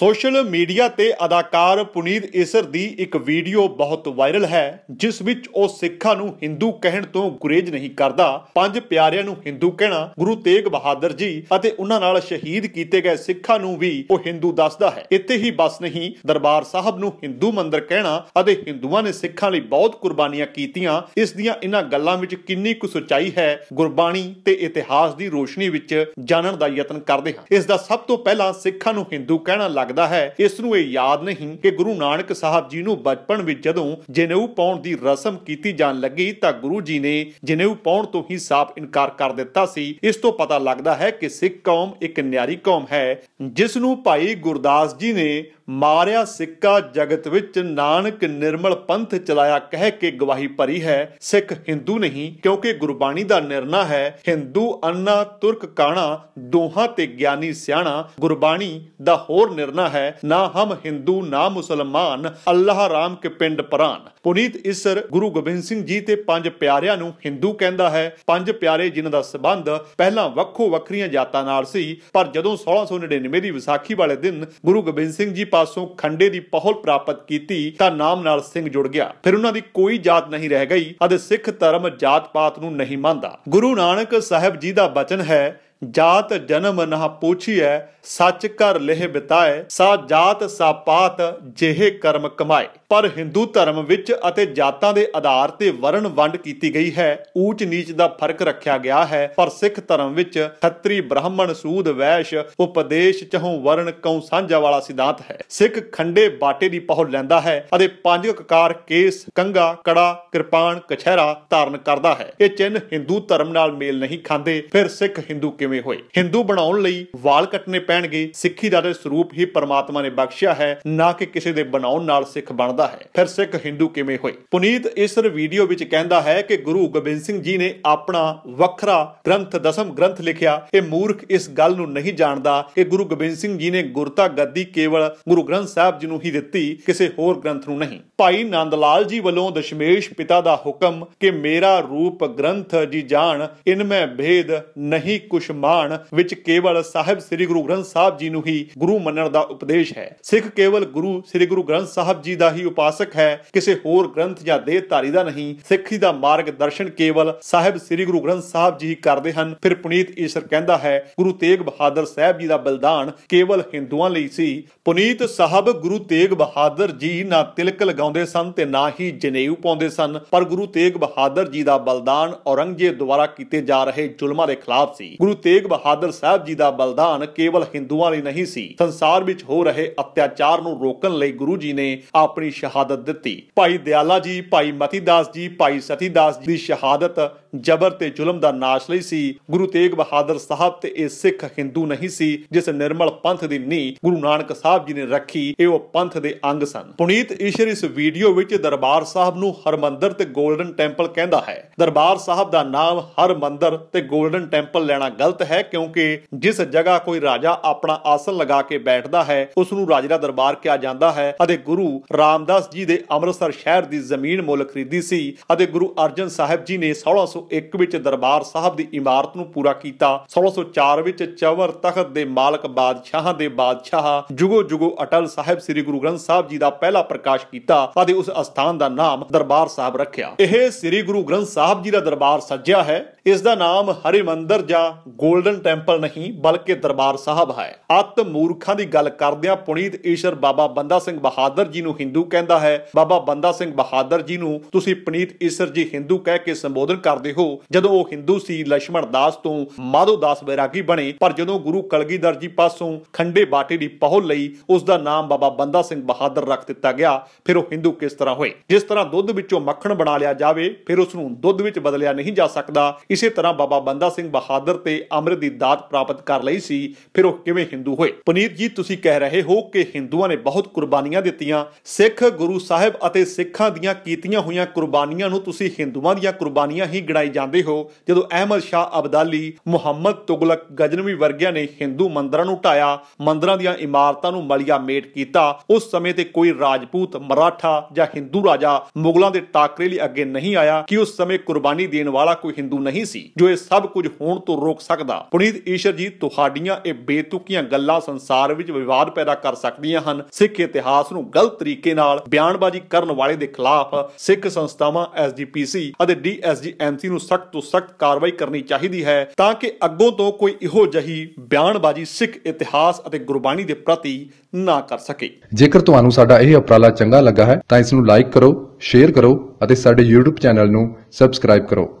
social media ਤੇ ਅਦਾਕਾਰ ਪੁਨੀਤ ਇਸਰ ਦੀ ਇੱਕ ਵੀਡੀਓ ਬਹੁਤ ਵਾਇਰਲ ਹੈ ਜਿਸ ਵਿੱਚ ਉਹ ਸਿੱਖਾਂ ਨੂੰ Hindu ਕਹਿਣ ਤੋਂ ਗੁਰੇਜ ਨਹੀਂ ਕਰਦਾ ਪੰਜ ਪਿਆਰਿਆਂ ਨੂੰ Hindu ਕਹਿਣਾ ਗੁਰੂ ਤੇਗ ਬਹਾਦਰ ਜੀ ਅਤੇ ਉਹਨਾਂ ਨਾਲ ਸ਼ਹੀਦ ਕੀਤੇ ਗਏ ਸਿੱਖਾਂ ਨੂੰ ਵੀ ਉਹ Hindu ਦੱਸਦਾ ਹੈ ਇੱਥੇ ਹੀ ਬਸ ਨਹੀਂ ਦਰਬਾਰ ਸਾਹਿਬ ਨੂੰ Hindu ਮੰਦਰ ਕਹਿਣਾ ਅਤੇ ਹਿੰਦੂਆਂ ਨੇ ਸਿੱਖਾਂ ਲਈ ਬਹੁਤ ਕੁਰਬਾਨੀਆਂ ਕੀਤੀਆਂ ਇਸ ਦੀਆਂ ਇਹਨਾਂ ਗੱਲਾਂ ਵਿੱਚ ਕਿੰਨੀ ਕੁ ਸੱਚਾਈ ਹੈ ਗੁਰਬਾਣੀ ਤੇ ਇਤਿਹਾਸ ਦੀ ਰੋਸ਼ਨੀ ਵਿੱਚ ਜਾਣਨ ਦਾ ਯਤਨ ਕਰਦੇ ਹਾਂ ਇਸ ਦਾ ਸਭ ਤੋਂ ਪਹਿਲਾਂ ਸਿੱਖਾਂ ਨੂੰ Hindu ਕਹਿਣਾ ਲੱਗ ਲੱਗਦਾ ਹੈ ਇਸ ਨੂੰ ਇਹ ਯਾਦ ਨਹੀਂ ਕਿ ਗੁਰੂ ਨਾਨਕ ਸਾਹਿਬ ਜੀ ਨੂੰ ਬਚਪਨ ਵਿੱਚ ਜਦੋਂ ਜਨੇਊ ਪਾਉਣ ਦੀ ਰਸਮ ਕੀਤੀ ਜਾਣ ਲੱਗੀ ਤਾਂ ਗੁਰੂ ਜੀ ਨੇ ਜਨੇਊ ਪਾਉਣ ਤੋਂ ਹੀ ਸਾਫ਼ ਇਨਕਾਰ ਕਰ ਦਿੱਤਾ ਸੀ ਇਸ ਤੋਂ ਪਤਾ ਲੱਗਦਾ ਹੈ ਕਿ ਸਿੱਖ ਕੌਮ ਇੱਕ ਨਿਆਰੀ ਕੌਮ ਹੈ ਜਿਸ ਨੂੰ ਭਾਈ ਗੁਰਦਾਸ ਜੀ ਨੇ ਮਾਰਿਆ ਸਿੱਕਾ ਜਗਤ ਵਿੱਚ ਨਾਨਕ ਨਿਰਮਲ ਪੰਥ ਚਲਾਇਆ ਕਹਿ ਕੇ ਗਵਾਹੀ ਭਰੀ ਹੈ ਸਿੱਖ ਹਿੰਦੂ ਨਹੀਂ ਕਿਉਂਕਿ ਗੁਰਬਾਣੀ ਦਾ ਨਿਰਣਾ ਹੈ ਹਿੰਦੂ ਅੰਨਾ ਤੁਰਕ ਕਾਣਾ ਦੋਹਾਂ ਤੇ ਗਿਆਨੀ ਸਿਆਣਾ ਗੁਰਬਾਣੀ ਦਾ ਹੋਰ ਨਿਰਣਾ ਕਰਨਾ ਹੈ ਨਾ ਹਮ ਹਿੰਦੂ ਨਾ ਮੁਸਲਮਾਨ ਅੱਲਾਹ ਰਾਮ ਕੇ ਪਿੰਡ ਪਰਾਨ ਪੁਨੀਤ ਇਸਰ ਗੁਰੂ ਗੋਬਿੰਦ ਸਿੰਘ ਜੀ ਤੇ ਪੰਜ ਪਿਆਰਿਆਂ ਨੂੰ ਹਿੰਦੂ ਕਹਿੰਦਾ ਹੈ ਪੰਜ ਪਿਆਰੇ ਜਿਨ੍ਹਾਂ ਦਾ ਸਬੰਧ ਪਹਿਲਾਂ ਵੱਖੋ ਵੱਖਰੀਆਂ ਜਾਤਾਂ ਨਾਲ ਸੀ ਪਰ ਜਦੋਂ 1699 ਦੀ ਵਿਸਾਖੀ ਵਾਲੇ ਦਿਨ ਗੁਰੂ ਗੋਬਿੰਦ ਸਿੰਘ ਜੀ ਪਾਸੋਂ ਖੰਡੇ ਦੀ ਪਹੁਲ ਪ੍ਰਾਪਤ ਕੀਤੀ ਤਾਂ ਨਾਮ ਨਾਲ ਸਿੰਘ ਜੁੜ ਗਿਆ ਫਿਰ ਉਹਨਾਂ ਦੀ ਕੋਈ ਜਾਤ ਨਹੀਂ ਰਹਿ ਗਈ ਅਤੇ ਸਿੱਖ ਧਰਮ ਜਾਤ-ਪਾਤ ਨੂੰ ਨਹੀਂ ਮੰਨਦਾ ਗੁਰੂ ਨਾਨਕ ਸਾਹਿਬ ਜੀ ਦਾ ਬਚਨ ਹੈ ਜਾਤ ਜਨਮ ਨਾ ਪੂਛੀਐ ਸੱਚ ਕਰ ਲਹਿ ਬਿਤਾਏ ਸਾ ਜਾਤ ਸਾ ਪਾਤ ਜਿਹੇ ਕਰਮ ਕਮਾਏ ਪਰ ਹਿੰਦੂ ਧਰਮ ਵਿੱਚ ਅਤੇ ਜਾਤਾਂ ਦੇ ਆਧਾਰ ਤੇ ਵਰਣ ਵੰਡ ਕੀਤੀ ਗਈ ਹੈ ਊਚ ਨੀਚ ਦਾ ਫਰਕ ਰੱਖਿਆ ਗਿਆ ਹੈ ਪਰ ਸਿੱਖ ਧਰਮ ਵਿੱਚ ਖੱਤਰੀ ਬ੍ਰਾਹਮਣ ਸੂਦ ਵੈਸ਼ ਉਪਦੇਸ਼ ਚਹੋਂ ਵਰਣ ਕਉ ਸਾਂਝਾ ਵਾਲਾ ਸਿਧਾਂਤ ਹੈ ਸਿੱਖ ਖੰਡੇ ਬਾਟੇ ਦੀ ਪਹੁਲ ਲੈਂਦਾ ਹੈ ਅਤੇ ਪੰਜ ਕਕਾਰ ਕੇਸ ਕੰਗਾ ਕੜਾ ਕਿਰਪਾਨ ਕਛਹਿਰਾ ਧਾਰਨ ਕਰਦਾ ਹੈ ਇਹ ਚਿੰਨ ਹਿੰਦੂ ਧਰਮ ਨਾਲ ਮੇਲ ਨਹੀਂ ਖਾਂਦੇ ਫਿਰ ਸਿੱਖ ਹਿੰਦੂ ਕਿ ਕਿਵੇਂ ਹੋਏ ਹਿੰਦੂ ਬਣਾਉਣ ਲਈ ਵਾਲ ਕੱਟਨੇ ਪੈਣਗੇ ਸਿੱਖੀ ਦਾ ਦੇ ਸਰੂਪ ਹੀ ਪਰਮਾਤਮਾ ਨੇ ਬਖਸ਼ਿਆ ਹੈ ਨਾ ਕਿ ਕਿਸੇ ਦੇ ਬਣਾਉਣ ਨਾਲ ਸਿੱਖ ਬਣਦਾ ਹੈ ਫਿਰ ਸਿੱਖ ਹਿੰਦੂ ਕਿਵੇਂ ਹੋਏ ਪੁਨੀਤ ਇਸਰ ਵੀਡੀਓ ਵਿੱਚ ਕਹਿੰਦਾ ਹੈ ਕਿ ਗੁਰੂ ਗੋਬਿੰਦ ਸਿੰਘ ਜੀ ਨੇ ਆਪਣਾ ਵੱਖਰਾ ਗ੍ਰੰਥ ਦਸਮ ਗ੍ਰੰਥ ਲਿਖਿਆ ਇਹ ਮੂਰਖ ਇਸ ਗੱਲ ਨੂੰ ਨਹੀਂ ਜਾਣਦਾ ਕਿ ਗੁਰੂ ਗੋਬਿੰਦ ਸਿੰਘ ਜੀ ਨੇ ਗੁਰਤਾ ਗੱਦੀ ਕੇਵਲ ਗੁਰੂ ਗ੍ਰੰਥ ਸਾਹਿਬ ਜੀ ਨੂੰ ਹੀ ਦਿੱਤੀ ਕਿਸੇ ਹੋਰ ਗ੍ਰੰਥ ਨੂੰ ਨਹੀਂ ਭਾਈ ਨੰਦ ਲਾਲ ਜੀ ਵੱਲੋਂ ਦਸ਼ਮੇਸ਼ ਪਿਤਾ ਦਾ ਹੁਕਮ ਕਿ ਮੇਰਾ ਰੂਪ ਗ੍ਰੰਥ ਜੀ ਜਾਣ ਇਨ ਮੈਂ ਭੇਦ ਨਹੀਂ ਕੁਛ ਨਿਰਮਾਣ ਵਿੱਚ ਕੇਵਲ ਸਾਹਿਬ ਸ੍ਰੀ ਗੁਰੂ ਗ੍ਰੰਥ ਸਾਹਿਬ ਜੀ ਨੂੰ ਹੀ ਗੁਰੂ ਮੰਨਣ ਦਾ ਉਪਦੇਸ਼ ਹੈ ਸਿੱਖ ਕੇਵਲ ਗੁਰੂ ਸ੍ਰੀ ਗੁਰੂ ਗ੍ਰੰਥ ਸਾਹਿਬ ਜੀ ਦਾ ਹੀ ਉਪਾਸਕ ਹੈ ਕਿਸੇ ਹੋਰ ਗ੍ਰੰਥ ਜਾਂ ਦੇਹ ਧਾਰੀ ਦਾ ਨਹੀਂ ਸਿੱਖੀ ਦਾ ਮਾਰਗ ਦਰਸ਼ਨ ਕੇਵਲ ਸਾਹਿਬ ਸ੍ਰੀ ਗੁਰੂ ਗ੍ਰੰਥ ਸਾਹਿਬ ਜੀ ਕਰਦੇ ਹਨ ਫਿਰ ਪੁਨੀਤ ਈਸ਼ਰ ਕਹਿੰਦਾ ਹੈ ਗੁਰੂ ਤੇਗ ਬਹਾਦਰ ਸਾਹਿਬ ਜੀ ਦਾ ਬਲਿਦਾਨ ਕੇਵਲ ਹਿੰਦੂਆਂ ਲਈ ਸੀ ਪੁਨੀਤ ਸਾਹਿਬ ਗੁਰੂ ਤੇਗ ਬਹਾਦਰ ਜੀ ਨਾ ਤਿਲਕ ਲਗਾਉਂਦੇ ਸਨ ਤੇ ਨਾ ਹੀ ਜਨੇਊ ਪਾਉਂਦੇ ਸਨ ਪਰ ਗੁਰੂ ਤੇਗ ਬਹਾਦਰ ਜੀ ਦਾ ਬਲਿਦਾਨ ਔਰੰਗਜ਼ੇਬ ਦੁਆਰਾ ਕੀਤੇ ਜਾ ਰਹੇ ਜ਼ੁਲਮਾਂ ਦੇ ਖਿਲਾਫ ਸੀ ਗੁਰੂ ਤੇਗ ਬਹਾਦਰ ਸਾਹਿਬ ਜੀ ਦਾ ਬਲਿਦਾਨ ਕੇਵਲ ਹਿੰਦੂਆਂ ਲਈ ਨਹੀਂ ਸੀ ਸੰਸਾਰ ਵਿੱਚ ਹੋ ਰਹੇ ਅਤਿਆਚਾਰ ਨੂੰ ਰੋਕਣ ਲਈ ਗੁਰੂ ਜੀ ਨੇ ਆਪਣੀ ਸ਼ਹਾਦਤ ਦਿੱਤੀ ਭਾਈ ਦਿਆਲਾ ਜੀ ਭਾਈ ਮਤੀਦਾਸ ਜੀ ਭਾਈ ਸਤੀਦਾਸ ਜੀ ਦੀ ਸ਼ਹਾਦਤ ਜ਼ਬਰ ਤੇ ਜ਼ੁਲਮ ਦਾ ਨਾਸ਼ ਲਈ ਸੀ ਗੁਰੂ ਤੇਗ ਬਹਾਦਰ ਸਾਹਿਬ ਤੇ ਇਹ ਸਿੱਖ ਹਿੰਦੂ ਨਹੀਂ ਸੀ ਜਿਸ ਨਿਰਮਲ ਪੰਥ ਦੀ ਨੀ ਗੁਰੂ ਨਾਨਕ ਸਾਹਿਬ ਜੀ ਨੇ ਰੱਖੀ ਇਹ ਉਹ ਪੰਥ ਦੇ ਅੰਗ ਸਨ ਪੁਨੀਤ ਈਸ਼ਰ ਇਸ ਵੀਡੀਓ ਵਿੱਚ ਦਰਬਾਰ ਸਾਹਿਬ ਨੂੰ ਹਰਮੰਦਰ ਤੇ 골ਡਨ ਟੈਂਪਲ ਕਹਿੰਦਾ ਹੈ ਦਰਬਾਰ ਸਾਹਿਬ ਦਾ ਨਾਮ ਹਰਮੰਦਰ ਤੇ 골ਡਨ ਟੈਂਪਲ ਲੈਣਾ ਗਲਤ ਗਲਤ ਹੈ ਕਿਉਂਕਿ ਜਿਸ ਜਗ੍ਹਾ ਕੋਈ ਰਾਜਾ ਆਪਣਾ ਆਸਨ ਲਗਾ ਕੇ ਬੈਠਦਾ ਹੈ ਉਸ ਨੂੰ ਰਾਜਰਾ ਦਰਬਾਰ ਕਿਹਾ ਜਾਂਦਾ ਹੈ ਅਤੇ ਗੁਰੂ ਰਾਮਦਾਸ ਜੀ ਦੇ ਅੰਮ੍ਰਿਤਸਰ ਸ਼ਹਿਰ ਦੀ ਜ਼ਮੀਨ ਮੁੱਲ ਖਰੀਦੀ ਸੀ ਅਤੇ ਗੁਰੂ ਅਰਜਨ ਸਾਹਿਬ ਜੀ ਨੇ 1601 ਵਿੱਚ ਦਰਬਾਰ ਸਾਹਿਬ ਦੀ ਇਮਾਰਤ ਨੂੰ ਪੂਰਾ ਕੀਤਾ 1604 ਵਿੱਚ ਚਵਰ ਤਖਤ ਦੇ ਮਾਲਕ ਬਾਦਸ਼ਾਹਾਂ ਦੇ ਬਾਦਸ਼ਾਹ ਜੁਗੋ ਜੁਗੋ ਅਟਲ ਸਾਹਿਬ ਸ੍ਰੀ ਗੁਰੂ ਗ੍ਰੰਥ ਸਾਹਿਬ ਜੀ ਦਾ ਪਹਿਲਾ ਪ੍ਰਕਾਸ਼ ਕੀਤਾ ਅਤੇ ਉਸ ਅਸਥਾਨ ਦਾ ਨਾਮ ਦਰਬਾਰ ਸਾਹਿਬ ਰੱਖਿਆ ਇਹ ਸ੍ਰੀ ਗੁਰੂ ਗ੍ਰੰਥ ਸਾਹਿਬ ਜੀ ਦਾ ਦਰਬਾਰ ਸੱਜਿਆ ਹੈ ਇਸ ਦਾ ਨਾਮ ਹਰਿਮੰਦਰ ਜਾਂ 골ਡਨ ਟੈਂਪਲ ਨਹੀਂ ਬਲਕਿ ਦਰਬਾਰ ਸਾਹਿਬ ਹੈ ਅਤ ਮੂਰਖਾਂ ਦੀ ਗੱਲ ਕਰਦਿਆਂ ਪੁਨੀਤ ਈਸ਼ਰ ਬਾਬਾ ਬੰਦਾ ਸਿੰਘ ਬਹਾਦਰ ਜੀ ਨੂੰ ਹਿੰਦੂ ਕਹਿੰਦਾ ਹੈ ਬਾਬਾ ਬੰਦਾ ਸਿੰਘ ਬਹਾਦਰ ਜੀ ਨੂੰ ਤੁਸੀਂ ਪੁਨੀਤ ਈਸ਼ਰ ਜੀ ਹਿੰਦੂ ਕਹਿ ਕੇ ਸੰਬੋਧਨ ਕਰਦੇ ਹੋ ਜਦੋਂ ਉਹ ਹਿੰਦੂ ਸੀ ਲక్ష్మణ ਦਾਸ ਤੋਂ ਮਾਧੋ ਦਾਸ ਬੈਰਾਗੀ ਬਣੇ ਪਰ ਜਦੋਂ ਗੁਰੂ ਕਲਗੀਧਰ ਜੀ ਪਾਸੋਂ ਖੰਡੇ ਬਾਟੇ ਦੀ ਪਹੁਲ ਲਈ ਉਸ ਦਾ ਨਾਮ ਬਾਬਾ ਬੰਦਾ ਸਿੰਘ ਬਹਾਦਰ ਰੱਖ ਦਿੱਤਾ ਗਿਆ ਫਿਰ ਉਹ ਹਿੰਦੂ ਕਿਸ ਤਰ੍ਹਾਂ ਹੋਏ ਜਿਸ ਤਰ੍ਹਾਂ ਦੁੱਧ ਵਿੱਚੋਂ ਮੱਖਣ ਬਣਾ ਲਿਆ ਜਾਵੇ ਫਿਰ ਉਸ ਨੂੰ ਦੁੱਧ ਵਿੱਚ ਬਦਲਿਆ ਨਹੀਂ ਜਾ ਸਕਦਾ ਇਸੇ ਤਰ੍ਹਾਂ ਬਾਬਾ ਬੰਦਾ ਸਿੰਘ ਬਹਾਦਰ ਤੇ ਅੰਮ੍ਰਿਤ ਦੀ ਦਾਤ ਪ੍ਰਾਪਤ ਕਰ ਲਈ ਸੀ ਫਿਰ ਉਹ ਕਿਵੇਂ ਹਿੰਦੂ ਹੋਏ ਪੁਨੀਤ ਜੀ ਤੁਸੀਂ ਕਹਿ ਰਹੇ ਹੋ ਕਿ ਹਿੰਦੂਆਂ ਨੇ ਬਹੁਤ ਕੁਰਬਾਨੀਆਂ ਦਿੱਤੀਆਂ ਸਿੱਖ ਗੁਰੂ ਸਾਹਿਬ ਅਤੇ ਸਿੱਖਾਂ ਦੀਆਂ ਕੀਤੀਆਂ ਹੋਈਆਂ ਕੁਰਬਾਨੀਆਂ ਨੂੰ ਤੁਸੀਂ ਹਿੰਦੂਆਂ ਦੀਆਂ ਕੁਰਬਾਨੀਆਂ ਹੀ ਗਿਣਾਈ ਜਾਂਦੇ ਹੋ ਜਦੋਂ ਅਹਿਮਦ ਸ਼ਾਹ ਅਬਦਾਲੀ ਮੁਹੰਮਦ ਤੁਗਲਕ ਗਜਨਵੀ ਵਰਗਿਆਂ ਨੇ ਹਿੰਦੂ ਮੰਦਰਾਂ ਨੂੰ ਢਾਇਆ ਮੰਦਰਾਂ ਦੀਆਂ ਇਮਾਰਤਾਂ ਨੂੰ ਮਲਿਆ ਮੇਟ ਕੀਤਾ ਉਸ ਸਮੇਂ ਤੇ ਕੋਈ ਰਾਜਪੂਤ ਮਰਾਠਾ ਜਾਂ ਹਿੰਦੂ ਰਾਜਾ ਮੁਗਲਾਂ ਦੇ ਟਾਕਰੇ ਲਈ ਅੱਗੇ ਨਹੀਂ ਆਇਆ ਕਿ ਉਸ ਸਮੇਂ ਕੁਰਬਾਨੀ ਦੇਣ ਵਾਲਾ ਕੋਈ ਹਿੰਦੂ ਨਹੀਂ ਨਹੀਂ ਸੀ ਜੋ ਇਹ ਸਭ ਕੁਝ ਹੋਣ ਤੋਂ ਰੋਕ ਸਕਦਾ ਪੁਨੀਤ ਈਸ਼ਰ ਜੀ ਤੁਹਾਡੀਆਂ ਇਹ ਬੇਤੁਕੀਆਂ ਗੱਲਾਂ ਸੰਸਾਰ ਵਿੱਚ ਵਿਵਾਦ ਪੈਦਾ ਕਰ ਸਕਦੀਆਂ ਹਨ ਸਿੱਖ ਇਤਿਹਾਸ ਨੂੰ ਗਲਤ ਤਰੀਕੇ ਨਾਲ ਬਿਆਨਬਾਜ਼ੀ ਕਰਨ ਵਾਲੇ ਦੇ ਖਿਲਾਫ ਸਿੱਖ ਸੰਸਥਾਵਾਂ ਐਸਜੀਪੀਸੀ ਅਤੇ ਡੀਐਸਜੀਐਮਸੀ ਨੂੰ ਸਖਤ ਤੋਂ ਸਖਤ ਕਾਰਵਾਈ ਕਰਨੀ ਚਾਹੀਦੀ ਹੈ ਤਾਂ ਕਿ ਅੱਗੋਂ ਤੋਂ ਕੋਈ ਇਹੋ ਜਹੀ ਬਿਆਨਬਾਜ਼ੀ ਸਿੱਖ ਇਤਿਹਾਸ ਅਤੇ ਗੁਰਬਾਣੀ ਦੇ ਪ੍ਰਤੀ ਨਾ ਕਰ ਸਕੇ ਜੇਕਰ ਤੁਹਾਨੂੰ ਸਾਡਾ ਇਹ ਉਪਰਾਲਾ ਚੰਗਾ ਲੱਗਾ ਹੈ ਤਾਂ ਇਸ ਨੂੰ ਲਾਈਕ ਕਰੋ ਸ਼ੇਅਰ ਕਰੋ ਅਤੇ ਸਾਡੇ YouTube ਚੈਨਲ ਨੂੰ ਸਬਸਕ੍ਰਾਈਬ ਕਰੋ